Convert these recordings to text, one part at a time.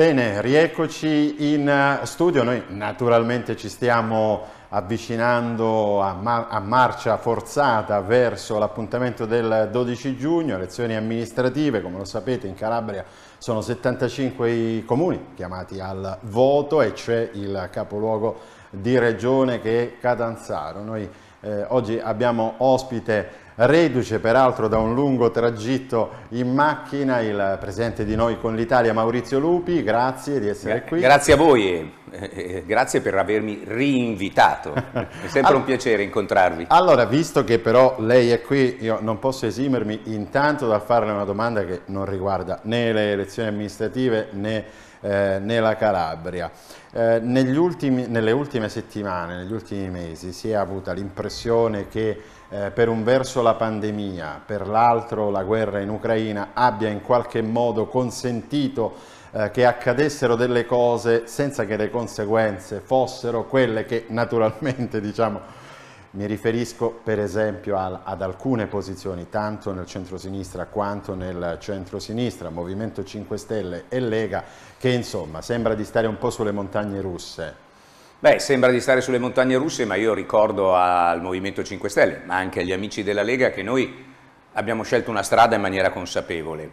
Bene, rieccoci in eh, studio, noi naturalmente ci stiamo avvicinando a, mar a marcia forzata verso l'appuntamento del 12 giugno, elezioni amministrative, come lo sapete in Calabria sono 75 i comuni chiamati al voto e c'è il capoluogo di regione che è Catanzaro. Noi eh, oggi abbiamo ospite Reduce peraltro da un lungo tragitto in macchina, il presente di noi con l'Italia Maurizio Lupi, grazie di essere qui. Grazie a voi, eh, eh, grazie per avermi rinvitato, è sempre allora, un piacere incontrarvi. Allora, visto che però lei è qui, io non posso esimermi intanto dal farle una domanda che non riguarda né le elezioni amministrative né eh, nella Calabria. Eh, ultimi, nelle ultime settimane, negli ultimi mesi, si è avuta l'impressione che eh, per un verso la pandemia, per l'altro la guerra in Ucraina abbia in qualche modo consentito eh, che accadessero delle cose senza che le conseguenze fossero quelle che naturalmente diciamo, mi riferisco per esempio al, ad alcune posizioni, tanto nel centro-sinistra quanto nel centro-sinistra, Movimento 5 Stelle e Lega, che insomma sembra di stare un po' sulle montagne russe. Beh, sembra di stare sulle montagne russe, ma io ricordo al Movimento 5 Stelle, ma anche agli amici della Lega, che noi abbiamo scelto una strada in maniera consapevole,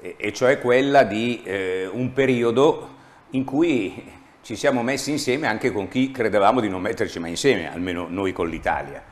e, e cioè quella di eh, un periodo in cui ci siamo messi insieme anche con chi credevamo di non metterci mai insieme, almeno noi con l'Italia,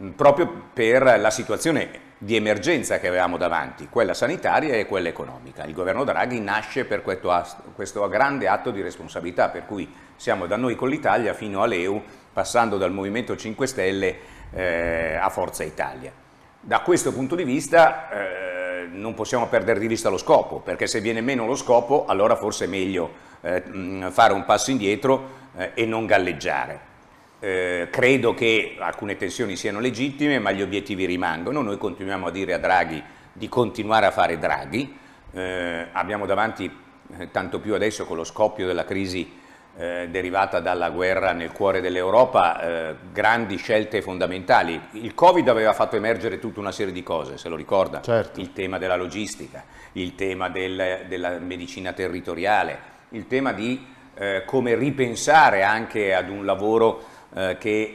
mm, proprio per la situazione di emergenza che avevamo davanti, quella sanitaria e quella economica. Il governo Draghi nasce per questo, questo grande atto di responsabilità, per cui siamo da noi con l'Italia fino all'EU, passando dal Movimento 5 Stelle eh, a Forza Italia. Da questo punto di vista... Eh, non possiamo perdere di vista lo scopo, perché se viene meno lo scopo allora forse è meglio eh, fare un passo indietro eh, e non galleggiare. Eh, credo che alcune tensioni siano legittime, ma gli obiettivi rimangono. Noi continuiamo a dire a Draghi di continuare a fare Draghi. Eh, abbiamo davanti, eh, tanto più adesso con lo scoppio della crisi eh, derivata dalla guerra nel cuore dell'Europa, eh, grandi scelte fondamentali. Il Covid aveva fatto emergere tutta una serie di cose, se lo ricorda, certo. il tema della logistica, il tema del, della medicina territoriale, il tema di eh, come ripensare anche ad un lavoro eh, che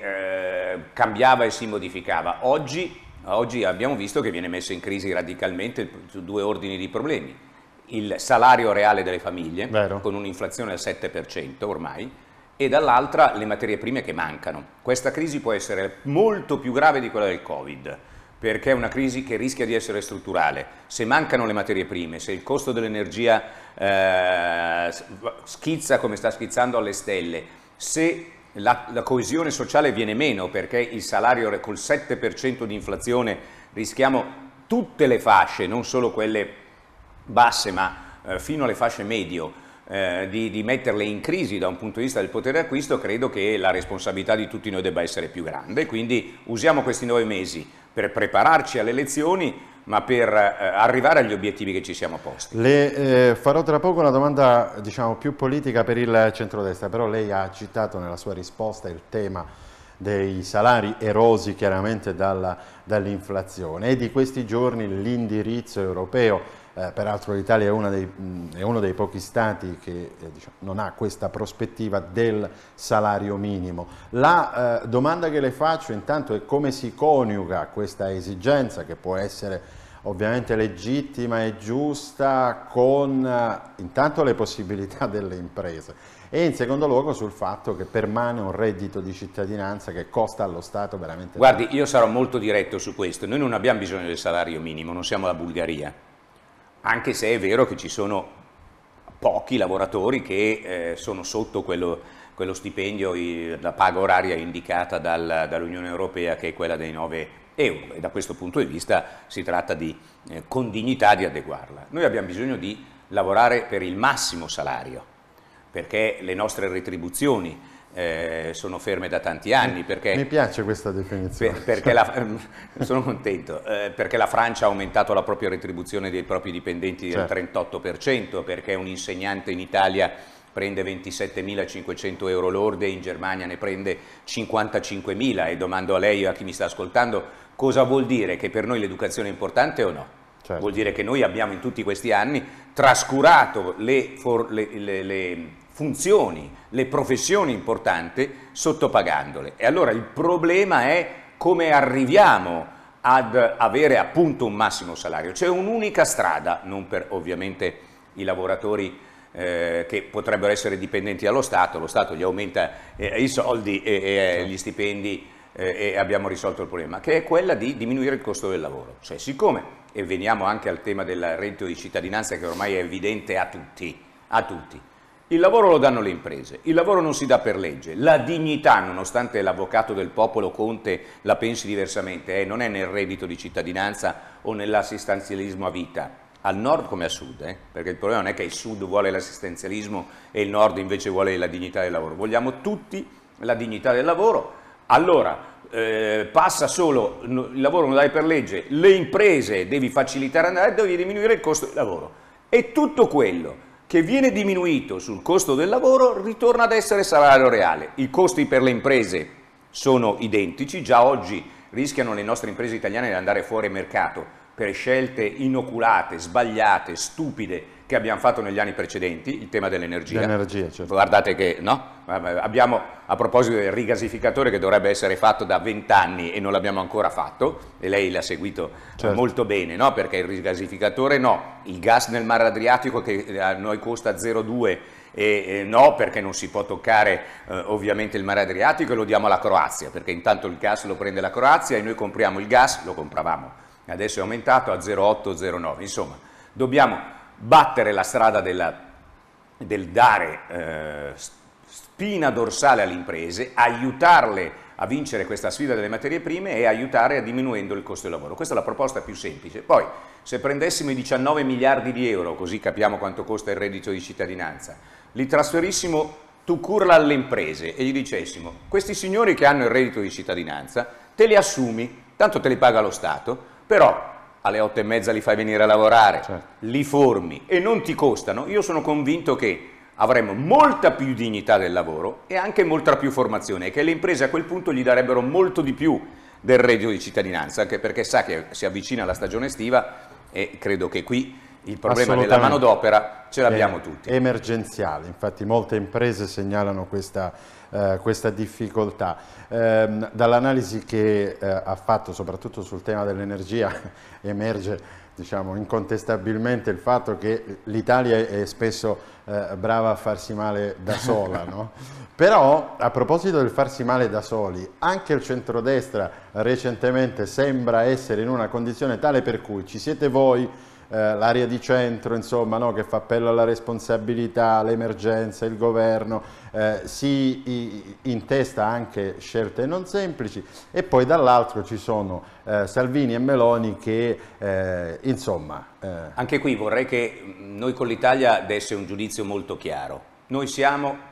eh, cambiava e si modificava. Oggi, oggi abbiamo visto che viene messo in crisi radicalmente due ordini di problemi il salario reale delle famiglie, Vero. con un'inflazione al 7% ormai, e dall'altra le materie prime che mancano. Questa crisi può essere molto più grave di quella del Covid, perché è una crisi che rischia di essere strutturale. Se mancano le materie prime, se il costo dell'energia eh, schizza come sta schizzando alle stelle, se la, la coesione sociale viene meno perché il salario col 7% di inflazione rischiamo tutte le fasce, non solo quelle basse ma eh, fino alle fasce medio eh, di, di, metterle in crisi da un punto di vista del potere d'acquisto, credo che la responsabilità di tutti noi debba essere più grande. Quindi usiamo questi nove mesi per prepararci alle elezioni, ma per eh, arrivare agli obiettivi che ci siamo posti. Le eh, farò tra poco una domanda diciamo, più politica per il centrodestra, però lei ha citato nella sua risposta il tema dei salari erosi chiaramente dall'inflazione dall e di questi giorni l'indirizzo europeo eh, peraltro l'Italia è, mm, è, uno dei pochi stati che eh, diciamo, non ha questa prospettiva del salario minimo. La eh, domanda che le faccio intanto è come si coniuga questa esigenza che può essere ovviamente legittima e giusta con eh, intanto le possibilità delle imprese e in secondo luogo sul fatto che permane un reddito di cittadinanza che costa allo Stato veramente Guardi, io sarò molto diretto su questo, noi non abbiamo bisogno del salario minimo, non siamo la Bulgaria anche se è vero che ci sono pochi lavoratori che eh, sono sotto quello, quello stipendio, la paga oraria indicata dal, dall'Unione Europea che è quella dei 9 euro e da questo punto di vista si tratta di, eh, con dignità di adeguarla. Noi abbiamo bisogno di lavorare per il massimo salario perché le nostre retribuzioni eh, sono ferme da tanti anni. Perché, Mi piace questa definizione. Per, la, sono contento, eh, perché la Francia ha aumentato la propria retribuzione dei propri dipendenti certo. del 38%, perché un insegnante in Italia prende 27.500 euro lorde, in Germania ne prende 55.000 e domando a lei e a chi mi sta ascoltando cosa vuol dire che per noi l'educazione è importante o no? Certo. Vuol dire che noi abbiamo in tutti questi anni trascurato le, for, le, le, le funzioni, le professioni importanti sottopagandole. E allora il problema è come arriviamo ad avere appunto un massimo salario. C'è un'unica strada, non per ovviamente i lavoratori eh, che potrebbero essere dipendenti dallo Stato, lo Stato gli aumenta eh, i soldi e, e eh, gli certo. stipendi eh, e abbiamo risolto il problema, che è quella di diminuire il costo del lavoro. Cioè siccome, e veniamo anche al tema del reddito di cittadinanza che ormai è evidente a tutti, a tutti il lavoro lo danno le imprese, il lavoro non si dà per legge, la dignità, nonostante l'avvocato del popolo Conte la pensi diversamente, eh, non è nel reddito di cittadinanza o nell'assistenzialismo a vita, al nord come a sud, eh, perché il problema non è che il sud vuole l'assistenzialismo e il nord invece vuole la dignità del lavoro, vogliamo tutti la dignità del lavoro, allora eh, passa solo, il lavoro non dai per legge, le imprese devi facilitare andare, devi diminuire il costo del lavoro e tutto quello che viene diminuito sul costo del lavoro ritorna ad essere salario reale. I costi per le imprese sono identici, già oggi rischiano le nostre imprese italiane di andare fuori mercato per scelte inoculate, sbagliate, stupide che abbiamo fatto negli anni precedenti, il tema dell'energia. Dell'energia, certo. Guardate che, no? Eh, abbiamo, a proposito del rigasificatore che dovrebbe essere fatto da 20 anni e non l'abbiamo ancora fatto, e lei l'ha seguito certo. molto bene, no? Perché il rigasificatore no, il gas nel Mar Adriatico che eh, a noi costa 0,2 e, e no perché non si può toccare eh, ovviamente il mare Adriatico e lo diamo alla Croazia perché intanto il gas lo prende la Croazia e noi compriamo il gas, lo compravamo, adesso è aumentato a 0,8-0,9, insomma dobbiamo battere la strada della, del dare eh, spina dorsale alle imprese, aiutarle a vincere questa sfida delle materie prime e aiutare a diminuendo il costo del lavoro. Questa è la proposta più semplice. Poi, se prendessimo i 19 miliardi di euro, così capiamo quanto costa il reddito di cittadinanza, li trasferissimo tu curla alle imprese e gli dicessimo questi signori che hanno il reddito di cittadinanza te li assumi, tanto te li paga lo Stato, però alle otto e mezza li fai venire a lavorare, certo. li formi e non ti costano, io sono convinto che avremmo molta più dignità del lavoro e anche molta più formazione e che le imprese a quel punto gli darebbero molto di più del reddito di cittadinanza, anche perché sa che si avvicina la stagione estiva e credo che qui il problema della manodopera ce l'abbiamo tutti. Emergenziale, infatti molte imprese segnalano questa eh, questa difficoltà. Eh, Dall'analisi che eh, ha fatto soprattutto sul tema dell'energia emerge diciamo, incontestabilmente il fatto che l'Italia è spesso eh, brava a farsi male da sola, no? però a proposito del farsi male da soli, anche il centrodestra recentemente sembra essere in una condizione tale per cui ci siete voi, eh, l'area di centro insomma, no, che fa appello alla responsabilità, all'emergenza, il governo, eh, si intesta anche scelte non semplici e poi dall'altro ci sono eh, Salvini e Meloni che eh, insomma... Eh, anche qui vorrei che noi con l'Italia desse un giudizio molto chiaro. Noi siamo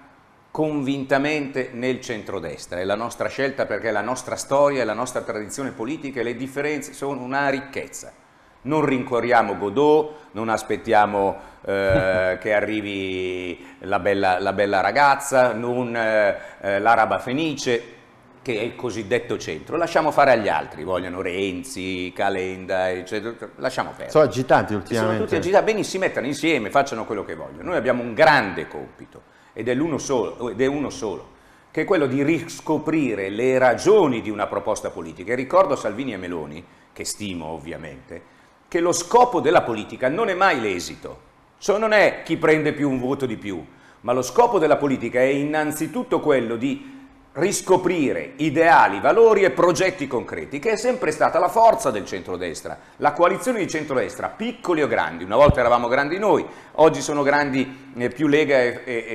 convintamente nel centrodestra, è la nostra scelta perché la nostra storia e la nostra tradizione politica e le differenze sono una ricchezza non rincorriamo Godot, non aspettiamo eh, che arrivi la bella, la bella ragazza, non eh, eh, l'araba fenice, che è il cosiddetto centro, lasciamo fare agli altri, vogliono Renzi, Calenda, eccetera, lasciamo perdere. Sono agitanti ultimamente. Sono tutti agitati, bene, si mettano insieme, facciano quello che vogliono. Noi abbiamo un grande compito, ed è, l'uno solo, ed è uno solo, che è quello di riscoprire le ragioni di una proposta politica. E ricordo Salvini e Meloni, che stimo ovviamente, che lo scopo della politica non è mai l'esito, cioè non è chi prende più un voto di più, ma lo scopo della politica è innanzitutto quello di riscoprire ideali, valori e progetti concreti, che è sempre stata la forza del centrodestra. La coalizione di centrodestra, piccoli o grandi, una volta eravamo grandi noi, oggi sono grandi eh, più Lega e, e,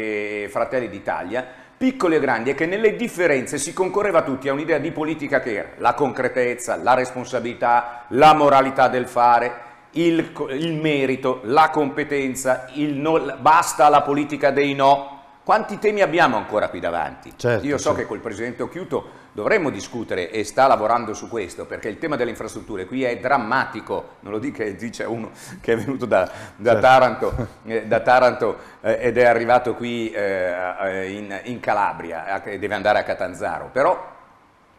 e Fratelli d'Italia, piccoli e grandi, è che nelle differenze si concorreva tutti a un'idea di politica che era la concretezza, la responsabilità, la moralità del fare, il, il merito, la competenza, il no, basta la politica dei no. Quanti temi abbiamo ancora qui davanti? Certo, Io so certo. che col presidente Occhiuto dovremmo discutere e sta lavorando su questo, perché il tema delle infrastrutture qui è drammatico, non lo dica, dice uno che è venuto da, da certo. Taranto, eh, da Taranto eh, ed è arrivato qui eh, eh in, in, Calabria, e deve andare a Catanzaro, però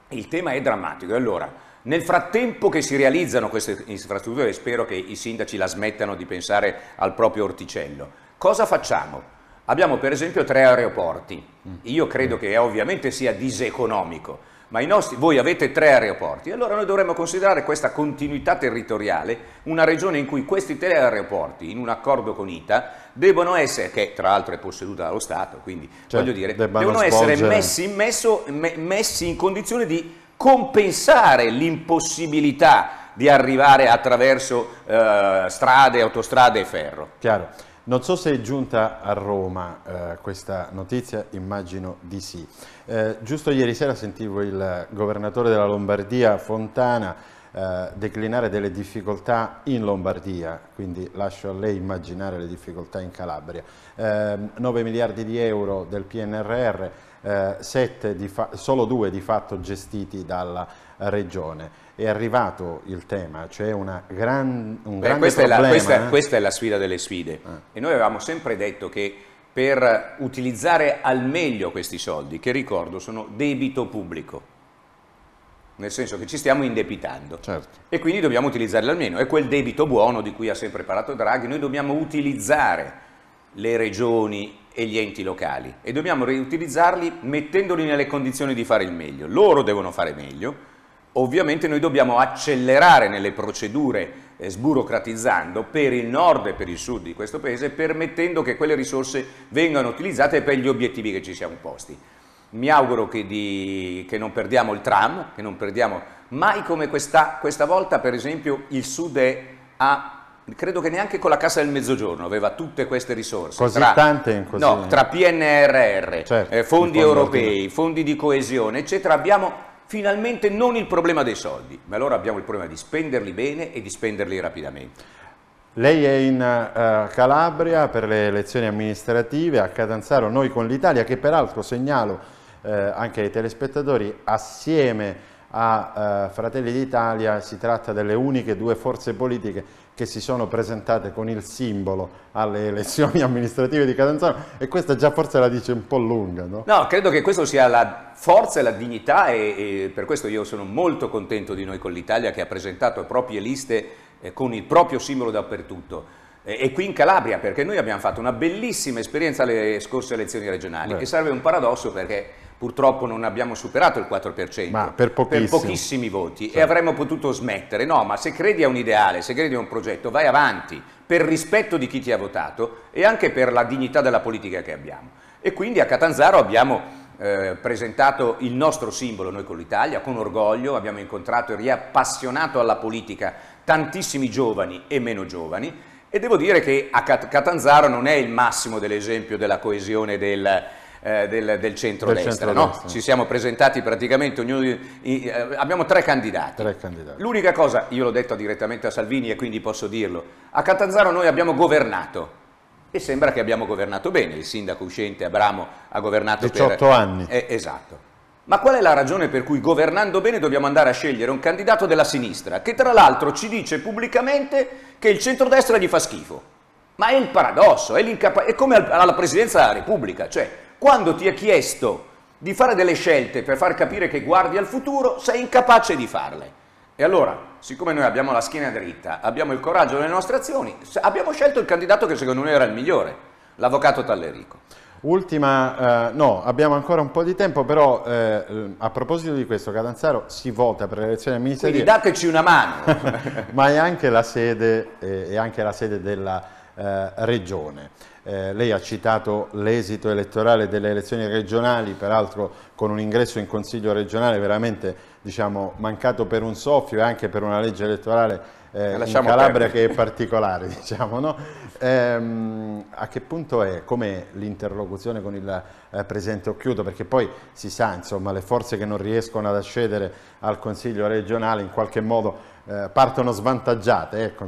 il tema è drammatico. Allora, nel frattempo che si realizzano queste infrastrutture, spero che i sindaci la smettano di pensare al proprio orticello, cosa facciamo? Abbiamo per esempio tre aeroporti, io credo che ovviamente sia diseconomico, ma nostri, voi avete tre aeroporti, allora noi dovremmo considerare questa continuità territoriale una regione in cui questi tre aeroporti, in un accordo con ITA, devono essere, che tra l'altro è posseduta dallo Stato, quindi cioè, voglio dire, devono essere messi, messo, me, messi in condizione di compensare l'impossibilità di arrivare attraverso eh, strade, autostrade e ferro. Chiaro. Non so se è giunta a Roma eh, questa notizia, immagino di sì. Eh, giusto ieri sera sentivo il governatore della Lombardia, Fontana, eh, declinare delle difficoltà in Lombardia, quindi lascio a lei immaginare le difficoltà in Calabria. 9 eh, miliardi di euro del PNRR, eh, solo due di fatto gestiti dalla Regione è arrivato il tema, c'è cioè gran, un Beh, grande questa problema. È la, questa, eh? questa, è la sfida delle sfide ah. e noi avevamo sempre detto che per utilizzare al meglio questi soldi, che ricordo sono debito pubblico, nel senso che ci stiamo indebitando certo. e quindi dobbiamo utilizzarli al meno. È quel debito buono di cui ha sempre parlato Draghi, noi dobbiamo utilizzare le regioni e gli enti locali e dobbiamo riutilizzarli mettendoli nelle condizioni di fare il meglio. Loro devono fare meglio, Ovviamente noi dobbiamo accelerare nelle procedure eh, sburocratizzando per il nord e per il sud di questo paese permettendo che quelle risorse vengano utilizzate per gli obiettivi che ci siamo posti. Mi auguro che, di, che non perdiamo il tram, che non perdiamo mai come questa, questa volta per esempio il sud è a credo che neanche con la Cassa del Mezzogiorno aveva tutte queste risorse. Così tra, tante? Così... No, tra PNRR, certo, eh, fondi europei, fondi di coesione, eccetera, abbiamo finalmente non il problema dei soldi, ma allora abbiamo il problema di spenderli bene e di spenderli rapidamente. Lei è in uh, Calabria per le elezioni amministrative, a Catanzaro noi con l'Italia, che peraltro segnalo eh, anche ai telespettatori, assieme a uh, Fratelli d'Italia si tratta delle uniche due forze politiche che si sono presentate con il simbolo alle elezioni amministrative di Catanzaro e questa già forse la dice un po' lunga. No, no credo che questa sia la forza e la dignità e, e, per questo io sono molto contento di noi con l'Italia che ha presentato le proprie liste eh, con il proprio simbolo dappertutto. E, e qui in Calabria, perché noi abbiamo fatto una bellissima esperienza alle scorse elezioni regionali, Beh. che serve un paradosso perché Purtroppo non abbiamo superato il 4%, ma per, pochissimi, per pochissimi voti certo. e avremmo potuto smettere. No, ma se credi a un ideale, se credi a un progetto, vai avanti per rispetto di chi ti ha votato e anche per la dignità della politica che abbiamo. E quindi a Catanzaro abbiamo eh, presentato il nostro simbolo, noi con l'Italia, con orgoglio, abbiamo incontrato e riappassionato alla politica tantissimi giovani e meno giovani e devo dire che a Catanzaro non è il massimo dell'esempio della coesione del, eh, del, del, centro-destra. Del centrodestra. No? Ci siamo presentati praticamente, ognuno di, eh, abbiamo tre candidati. tre candidati. L'unica cosa, io l'ho detto direttamente a Salvini e quindi posso dirlo, a Catanzaro noi abbiamo governato. E sembra che abbiamo governato bene, il sindaco uscente Abramo ha governato 18 per... anni. Eh, esatto. Ma qual è la ragione per cui governando bene dobbiamo andare a scegliere un candidato della sinistra che tra l'altro ci dice pubblicamente che il centrodestra gli fa schifo? Ma è il paradosso, è, è come alla presidenza della Repubblica, cioè quando ti è chiesto di fare delle scelte per far capire che guardi al futuro, sei incapace di farle. E allora, siccome noi abbiamo la schiena dritta, abbiamo il coraggio delle nostre azioni, abbiamo scelto il candidato che secondo noi era il migliore, l'avvocato Tallerico. Ultima, eh, no, abbiamo ancora un po' di tempo, però eh, a proposito di questo, Catanzaro si vota per le elezioni amministrative. Quindi dateci una mano! Ma è anche la sede, eh, è anche la sede della eh, regione. Eh, lei ha citato l'esito elettorale delle elezioni regionali, peraltro con un ingresso in Consiglio regionale veramente diciamo, mancato per un soffio e anche per una legge elettorale eh, in Calabria che è particolare. diciamo, no? ehm, a che punto è, com'è l'interlocuzione con il eh, Presidente Occhiuto? Perché poi si sa, insomma, le forze che non riescono ad accedere al Consiglio regionale in qualche modo eh, partono svantaggiate. Ecco,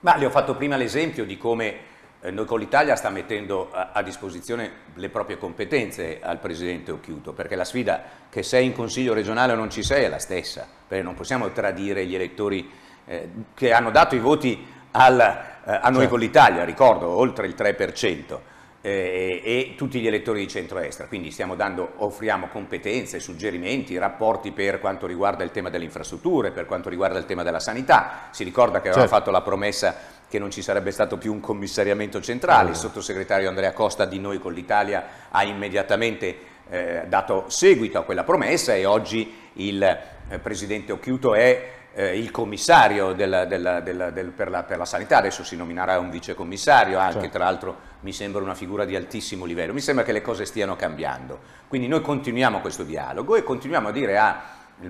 Ma le ho fatto prima l'esempio di come eh, noi con l'Italia sta mettendo a, disposizione le proprie competenze al Presidente Occhiuto, perché la sfida che sei in Consiglio regionale o non ci sei è la stessa, perché non possiamo tradire gli elettori eh, che hanno dato i voti al, eh, a noi certo. con l'Italia, ricordo, oltre il 3% eh, e tutti gli elettori di centrodestra, quindi dando, offriamo competenze, suggerimenti, rapporti per quanto riguarda il tema delle infrastrutture, per quanto riguarda il tema della sanità, si ricorda che aveva certo. fatto la promessa che non ci sarebbe stato più un commissariamento centrale, il sottosegretario Andrea Costa di Noi con l'Italia ha immediatamente eh, dato seguito a quella promessa e oggi il eh, presidente Occhiuto è eh, il commissario della, della, della, del, per, la, per, la, sanità, adesso si nominerà un vicecommissario anche, certo. tra l'altro mi sembra una figura di altissimo livello, mi sembra che le cose stiano cambiando. Quindi noi continuiamo questo dialogo e continuiamo a dire al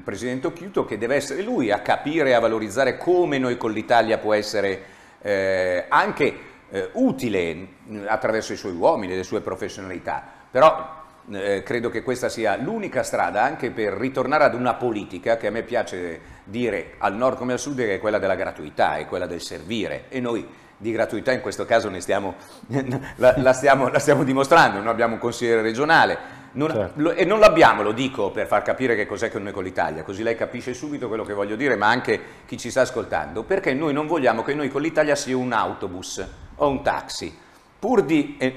Presidente Occhiuto che deve essere lui a capire e a valorizzare come noi con l'Italia può essere eh, anche eh, utile attraverso i suoi uomini e le sue professionalità. Però eh, credo che questa sia l'unica strada anche per ritornare ad una politica che a me piace dire al nord come al sud che è quella della gratuità, è quella del servire e noi di gratuità in questo caso stiamo, la, la, stiamo, la, stiamo, dimostrando, noi abbiamo un consigliere regionale non, certo. lo, e non l'abbiamo, lo dico per far capire che cos'è con noi con l'Italia, così lei capisce subito quello che voglio dire ma anche chi ci sta ascoltando, perché noi non vogliamo che noi con l'Italia sia un autobus o un taxi, pur di eh,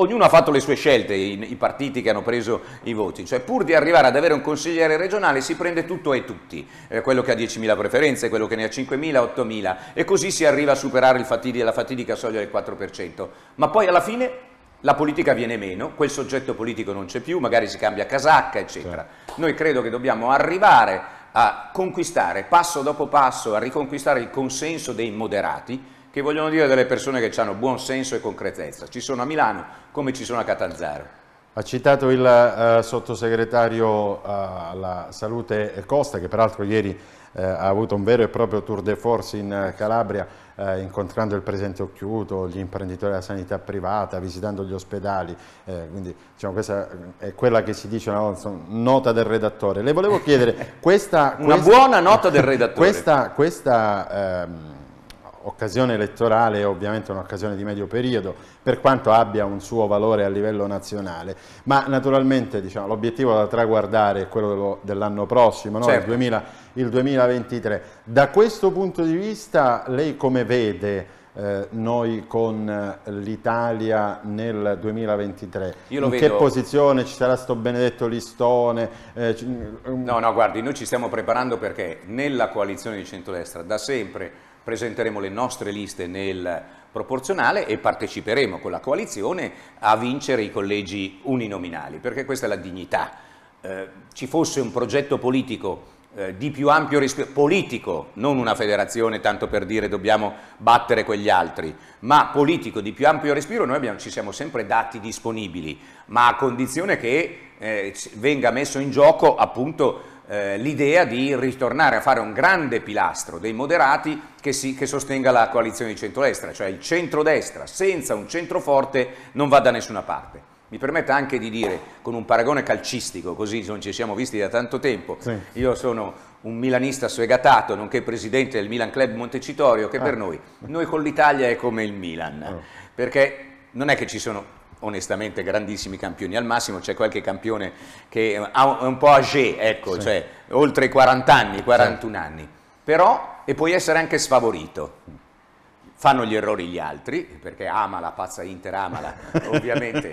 ognuno ha fatto le sue scelte, i, i partiti che hanno preso i voti, cioè pur di arrivare ad avere un consigliere regionale si prende tutto e tutti, eh, quello che ha 10.000 preferenze, quello che ne ha 5.000, 8.000 e così si arriva a superare fatidica, la fatidica soglia del 4%, ma poi alla fine la politica viene meno, quel soggetto politico non c'è più, magari si cambia casacca, eccetera. Sì. Certo. Noi credo che dobbiamo arrivare a conquistare passo dopo passo, a riconquistare il consenso dei moderati, che vogliono dire delle persone che hanno buon senso e concretezza. Ci sono a Milano come ci sono a Catanzaro. Ha citato il eh, sottosegretario eh, alla eh, salute Costa, che peraltro ieri eh, ha avuto un vero e proprio tour de force in eh, Calabria, eh, incontrando il presidente occhiuto, gli imprenditori della sanità privata, visitando gli ospedali. quindi diciamo, questa è quella che si dice una nota del redattore. Le volevo chiedere, questa... una questa, buona nota del redattore. Questa... questa ehm, occasione elettorale è ovviamente un'occasione di medio periodo, per quanto abbia un suo valore a livello nazionale, ma naturalmente diciamo, l'obiettivo da traguardare è quello dell'anno prossimo, no? certo. il, 2000, il 2023. Da questo punto di vista lei come vede eh, noi con eh, l'Italia nel 2023? Io lo In vedo... che posizione ci sarà sto benedetto listone? Eh, mm, No, no, guardi, noi ci stiamo preparando perché nella coalizione di centrodestra da sempre presenteremo le nostre liste nel proporzionale e parteciperemo con la coalizione a vincere i collegi uninominali, perché questa è la dignità. Eh, ci fosse un progetto politico eh, di più ampio rispetto politico, non una federazione tanto per dire dobbiamo battere quegli altri, ma politico di più ampio respiro, noi abbiamo, ci siamo sempre dati disponibili, ma a condizione che eh, venga messo in gioco appunto eh, l'idea di ritornare a fare un grande pilastro dei moderati che, si, che sostenga la coalizione di centrodestra, cioè il centrodestra senza un centro forte non va da nessuna parte. Mi permetta anche di dire, con un paragone calcistico, così non ci siamo visti da tanto tempo, sì. io sono un milanista sfegatato, nonché presidente del Milan Club Montecitorio, che ah. per noi, noi con l'Italia è come il Milan, oh. perché non è che ci sono onestamente grandissimi campioni al massimo, c'è qualche campione che eh, è un po' âgé, ecco, sì. cioè oltre i 40 anni, 41 sì. anni, però e puoi essere anche sfavorito. Fanno gli errori gli altri, perché ama la pazza Inter Amala, ovviamente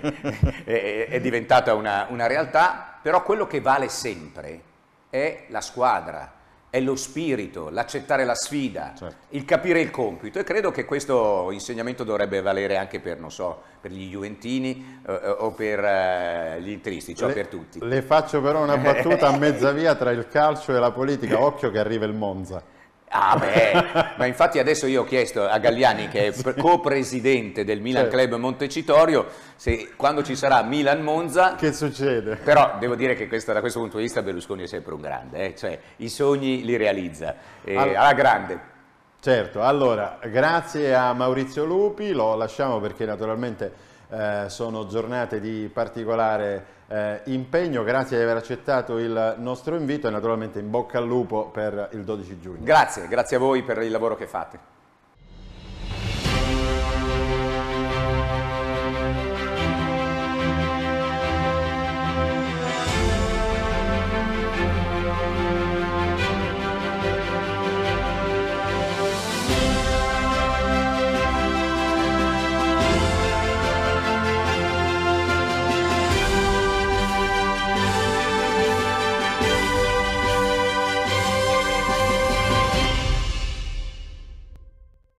è, è, diventata una, una realtà, però quello che vale sempre è la squadra, è lo spirito, l'accettare la sfida, certo. il capire il compito e credo che questo insegnamento dovrebbe valere anche per, so, per gli juventini eh, eh o per eh, gli intristi, cioè le, per tutti. Le faccio però una battuta a mezza via tra il calcio e la politica, occhio che arriva il Monza. Ah beh, ma infatti adesso io ho chiesto a Galliani, che è sì. co-presidente del Milan certo. Club Montecitorio, se quando ci sarà Milan-Monza... Che succede? Però devo dire che questo, da questo punto di vista Berlusconi è sempre un grande, eh? cioè i sogni li realizza, eh, allora, alla grande. Certo, allora grazie a Maurizio Lupi, lo lasciamo perché naturalmente eh, sono giornate di particolare eh, impegno, grazie di aver accettato il nostro invito e naturalmente in bocca al lupo per il 12 giugno. Grazie, grazie a voi per il lavoro che fate.